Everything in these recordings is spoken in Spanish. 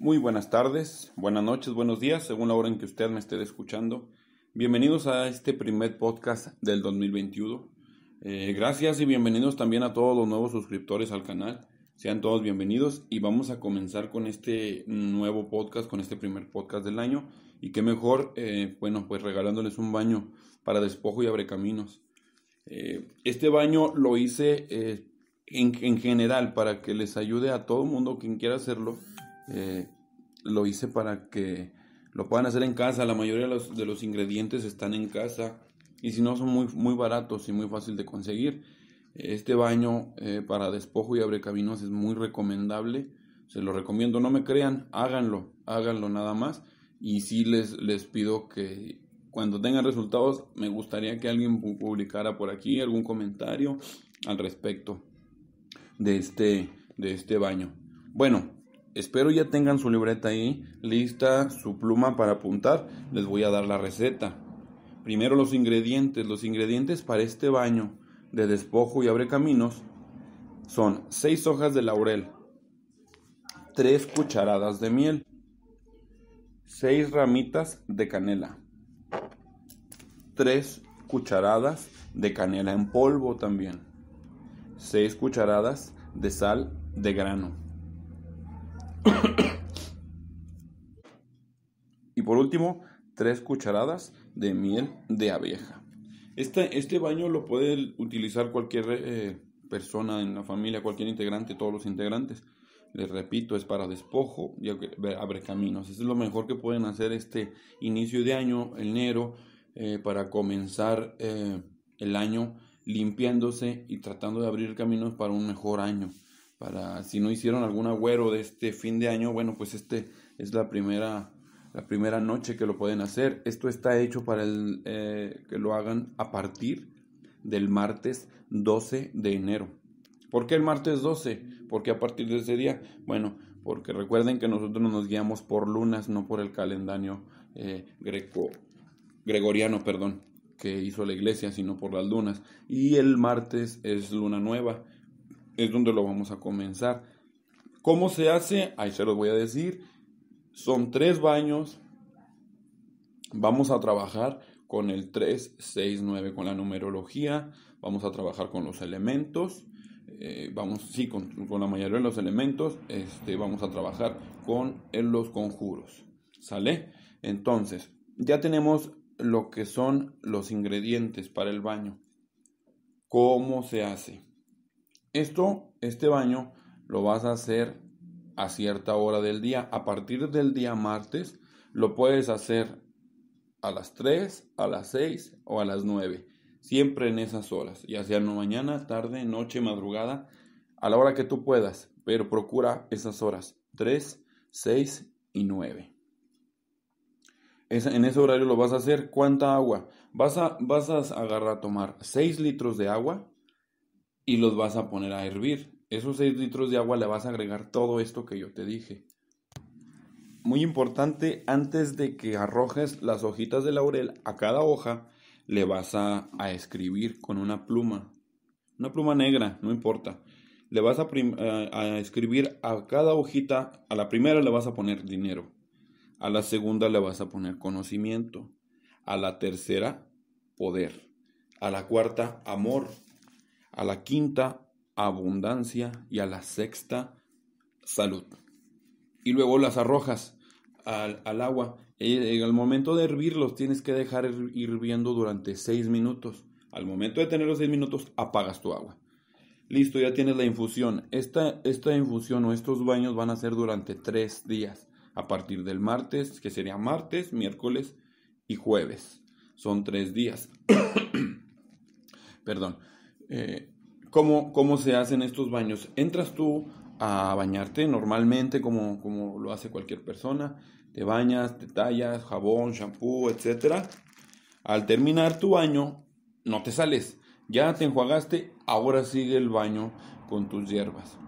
Muy buenas tardes, buenas noches, buenos días, según la hora en que usted me esté escuchando. Bienvenidos a este primer podcast del 2021. Eh, gracias y bienvenidos también a todos los nuevos suscriptores al canal. Sean todos bienvenidos y vamos a comenzar con este nuevo podcast, con este primer podcast del año. Y qué mejor, eh, bueno, pues regalándoles un baño para despojo y abre caminos. Eh, este baño lo hice en, general para que les ayude a todo mundo quien quiera hacerlo eh, lo hice para que lo puedan hacer en casa. La mayoría de los, ingredientes están en casa y si no son muy, muy baratos y muy fácil de conseguir. Este baño eh, para despojo y abre caminos es muy recomendable. Se lo recomiendo, no me crean, háganlo, háganlo nada más. Y si les, les pido que cuando tengan resultados, me gustaría que alguien publicara por aquí algún comentario al respecto de este, de este baño. Bueno, Espero ya tengan su libreta ahí, lista, su pluma para apuntar. Les voy a dar la receta. Primero los ingredientes. Los ingredientes para este baño de despojo y abre caminos son 6 hojas de laurel, 3 cucharadas de miel, 6 ramitas de canela, 3 cucharadas de canela en polvo también, 6 cucharadas de sal de grano y por último, tres cucharadas de miel de abeja. Este, este baño lo puede utilizar cualquier eh, persona en la familia, cualquier integrante, todos los integrantes. Les repito, es para despojo y abre caminos. Eso este es lo mejor que pueden hacer este inicio de año, enero, eh, para comenzar eh, el año limpiándose y tratando de abrir caminos para un mejor año para si no hicieron algún agüero de este fin de año, bueno, pues este es la primera la primera noche que lo pueden hacer. Esto está hecho para el, eh, que lo hagan a partir del martes 12 de enero. ¿Por qué el martes 12? Porque a partir de ese día, bueno, porque recuerden que nosotros nos guiamos por lunas, no por el calendario eh, greco, gregoriano, perdón, que hizo la iglesia, sino por las lunas. Y el martes es luna nueva es donde lo vamos a comenzar. ¿Cómo se hace? Ahí se los voy a decir. Son tres baños. Vamos a trabajar con el 3, 6, 9, con la numerología. Vamos a trabajar con los elementos. Eh, vamos, sí, con, la mayoría de los elementos. Este, vamos a trabajar con los conjuros. ¿Sale? Entonces, ya tenemos lo que son los ingredientes para el baño. ¿Cómo se hace? Esto, este baño, lo vas a hacer a cierta hora del día. A partir del día martes, lo puedes hacer a las 3, a las 6 o a las 9. Siempre en esas horas, ya sea mañana, tarde, noche, madrugada, a la hora que tú puedas. Pero procura esas horas, 3, 6 y 9. en ese horario lo vas a hacer. ¿Cuánta agua? Vas a, vas a agarrar a tomar 6 litros de agua y los vas a poner a hervir. Esos 6 litros de agua le vas a agregar todo esto que yo te dije. Muy importante, antes de que arrojes las hojitas de laurel a cada hoja, le vas a, escribir con una pluma. Una pluma negra, no importa. Le vas a, a escribir a cada hojita, a la primera le vas a poner dinero, a la segunda le vas a poner conocimiento, a la tercera poder, a la cuarta amor, a la quinta abundancia y a la sexta salud. Y luego las arrojas al, agua. En eh, el eh, momento de hervirlos tienes que dejar hirviendo durante seis minutos. Al momento de tener los seis minutos apagas tu agua. Listo, ya tienes la infusión. Esta, esta infusión o estos baños van a ser durante tres días. A partir del martes, que sería martes, miércoles y jueves. Son tres días. Perdón. Eh, ¿cómo, se hacen estos baños. Entras tú a bañarte normalmente como, como lo hace cualquier persona. Te bañas, te tallas, jabón, shampoo, etc. Al terminar tu baño, no te sales. Ya te enjuagaste, ahora sigue el baño con tus hierbas.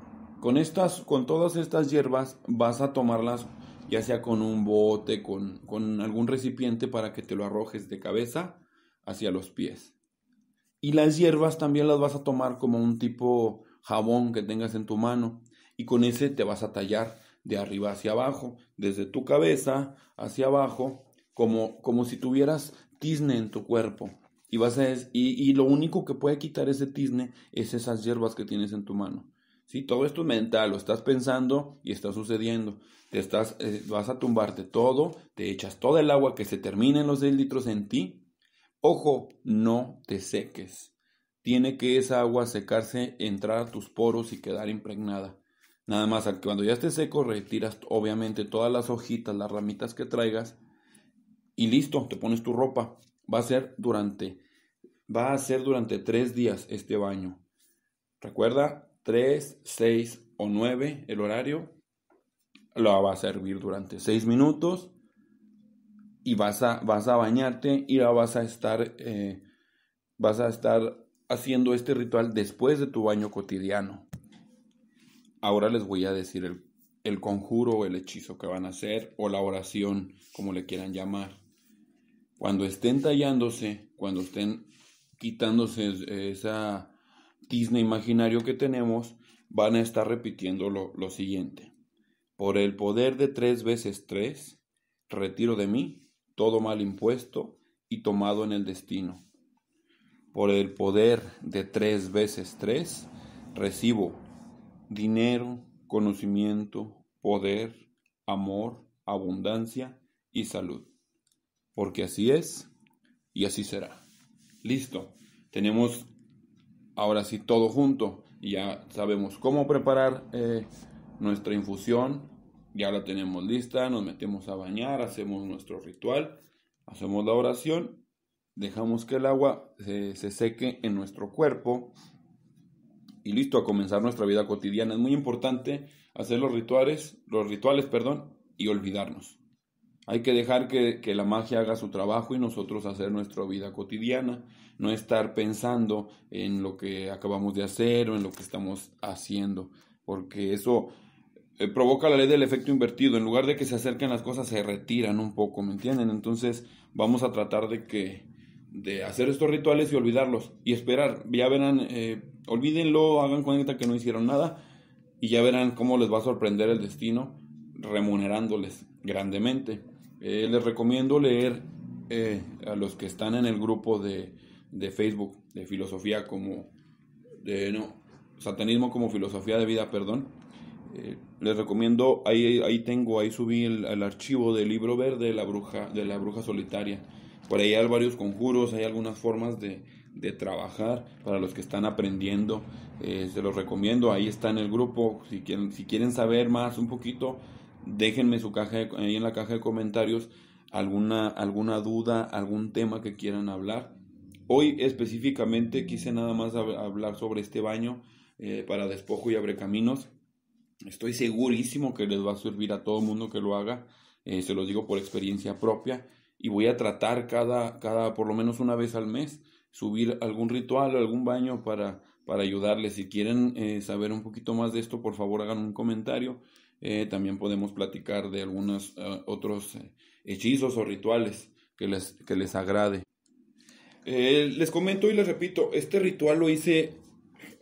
Con, estas, con todas estas hierbas vas a tomarlas ya sea con un bote, con algún recipiente para que te lo arrojes de cabeza hacia los pies. Y las hierbas también las vas a tomar como un tipo jabón que tengas en tu mano y con ese te vas a tallar de arriba hacia abajo, desde tu cabeza hacia abajo, como, como si tuvieras tizne en tu cuerpo. Y, vas y, y lo único que puede quitar ese tizne es esas hierbas que tienes en tu mano. ¿sí? Todo esto es mental, lo estás pensando y está sucediendo. Te estás, eh, vas a tumbarte todo, te echas todo el agua que se termine en los 10 litros en ti Ojo, no te seques. Tiene que esa agua secarse, entrar a tus poros y quedar impregnada. Nada más, cuando ya esté seco, retiras obviamente todas las hojitas, las ramitas que traigas y listo, te pones tu ropa. Va a ser durante, va a ser durante tres días este baño. Recuerda, tres, seis o nueve el horario. Lo va a servir durante seis minutos y vas a, vas a bañarte y vas a estar, eh, vas a estar haciendo este ritual después de tu baño cotidiano. Ahora les voy a decir el, conjuro o el hechizo que van a hacer o la oración, como le quieran llamar. Cuando estén tallándose, cuando estén quitándose esa tizna imaginario que tenemos, van a estar repitiendo lo, lo siguiente. Por el poder de tres veces tres, retiro de mí todo mal impuesto y tomado en el destino. Por el poder de tres veces tres, recibo dinero, conocimiento, poder, amor, abundancia y salud. Porque así es y así será. Listo. Tenemos ahora sí todo junto. Ya sabemos cómo preparar eh, nuestra infusión, ya la tenemos lista, nos metemos a bañar, hacemos nuestro ritual, hacemos la oración, dejamos que el agua se, seque en nuestro cuerpo y listo a comenzar nuestra vida cotidiana. Es muy importante hacer los rituales, los rituales, perdón, y olvidarnos. Hay que dejar que, que, la magia haga su trabajo y nosotros hacer nuestra vida cotidiana, no estar pensando en lo que acabamos de hacer o en lo que estamos haciendo, porque eso eh, provoca la ley del efecto invertido. En lugar de que se acerquen las cosas, se retiran un poco, ¿me entienden? Entonces vamos a tratar de que de hacer estos rituales y olvidarlos y esperar. Ya verán, eh, olvídenlo, hagan cuenta que no hicieron nada y ya verán cómo les va a sorprender el destino remunerándoles grandemente. Eh, les recomiendo leer eh, a los que están en el grupo de, de Facebook de filosofía como de no satanismo como filosofía de vida, perdón. Eh, les recomiendo, ahí, ahí tengo, ahí subí el, el, archivo del libro verde de la bruja, de la bruja solitaria. Por ahí hay varios conjuros, hay algunas formas de, de trabajar para los que están aprendiendo. Eh, se los recomiendo, ahí está en el grupo. Si quieren, si quieren saber más un poquito, déjenme su caja ahí en la caja de comentarios alguna, alguna duda, algún tema que quieran hablar. Hoy específicamente quise nada más hablar sobre este baño eh, para despojo y abre caminos Estoy segurísimo que les va a servir a todo mundo que lo haga. Eh, se lo digo por experiencia propia. Y voy a tratar cada, cada, por lo menos una vez al mes, subir algún ritual, algún baño para, ayudarles. Si quieren eh, saber un poquito más de esto, por favor hagan un comentario. Eh, también podemos platicar de algunos otros hechizos o rituales que les, que les agrade. les comento y les repito, este ritual lo hice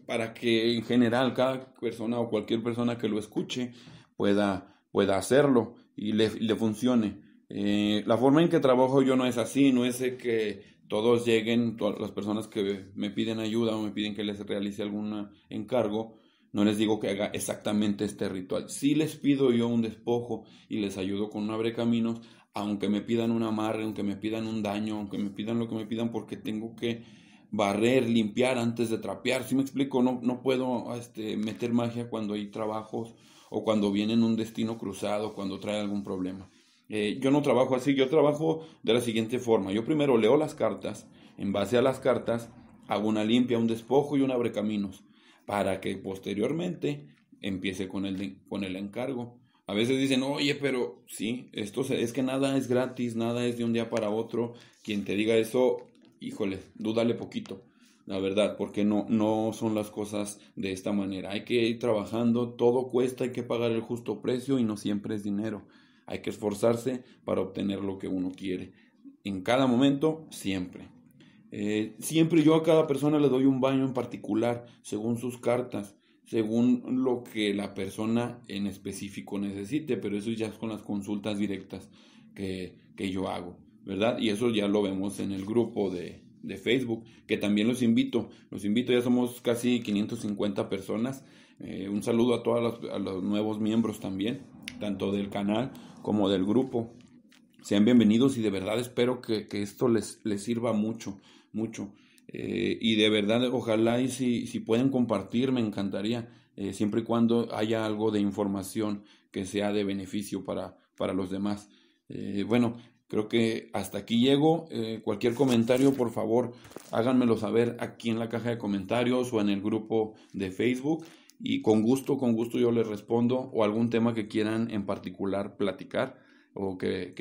para que en general cada persona o cualquier persona que lo escuche pueda, pueda hacerlo y le, funcione. Eh, la forma en que trabajo yo no es así, no es que todos lleguen, todas las personas que me piden ayuda o me piden que les realice algún encargo, no les digo que haga exactamente este ritual. si les pido yo un despojo y les ayudo con un abre caminos, aunque me pidan un amarre, aunque me pidan un daño, aunque me pidan lo que me pidan, porque tengo que barrer, limpiar antes de trapear. Si me explico, no, no puedo este, meter magia cuando hay trabajos o cuando viene un destino cruzado, cuando trae algún problema. Eh, yo no trabajo así, yo trabajo de la siguiente forma. Yo primero leo las cartas, en base a las cartas hago una limpia, un despojo y un abre caminos para que posteriormente empiece con el, con el encargo. A veces dicen, oye, pero sí, esto es que nada es gratis, nada es de un día para otro. Quien te diga eso híjole, dúdale poquito, la verdad, porque no, no son las cosas de esta manera. Hay que ir trabajando, todo cuesta, hay que pagar el justo precio y no siempre es dinero. Hay que esforzarse para obtener lo que uno quiere. En cada momento, siempre. Eh, siempre yo a cada persona le doy un baño en particular, según sus cartas, según lo que la persona en específico necesite, pero eso ya es con las consultas directas que, que yo hago. ¿verdad? Y eso ya lo vemos en el grupo de, Facebook, que también los invito, los invito, ya somos casi 550 personas. Eh, un saludo a todos los, a los nuevos miembros también, tanto del canal como del grupo. Sean bienvenidos y de verdad espero que, esto les, les sirva mucho, mucho. Eh, y de verdad, ojalá y si, si pueden compartir, me encantaría, eh, siempre y cuando haya algo de información que sea de beneficio para, para los demás. bueno, Creo que hasta aquí llego. Eh, cualquier comentario, por favor, háganmelo saber aquí en la caja de comentarios o en el grupo de Facebook. Y con gusto, con gusto yo les respondo o algún tema que quieran en particular platicar o que,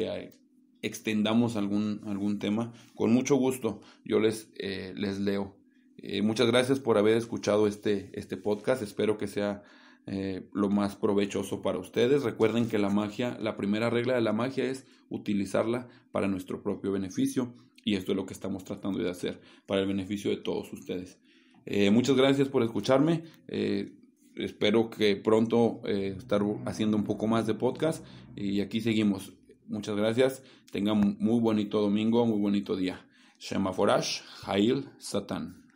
extendamos algún, algún tema. Con mucho gusto yo les, eh, les leo. Eh, muchas gracias por haber escuchado este, este podcast. Espero que sea eh, lo más provechoso para ustedes. Recuerden que la magia, la primera regla de la magia es utilizarla para nuestro propio beneficio y esto es lo que estamos tratando de hacer para el beneficio de todos ustedes. Eh, muchas gracias por escucharme. Eh, espero que pronto estar haciendo un poco más de podcast y aquí seguimos. Muchas gracias. Tengan muy bonito domingo, muy bonito día. Shema Forash, Jail Satan.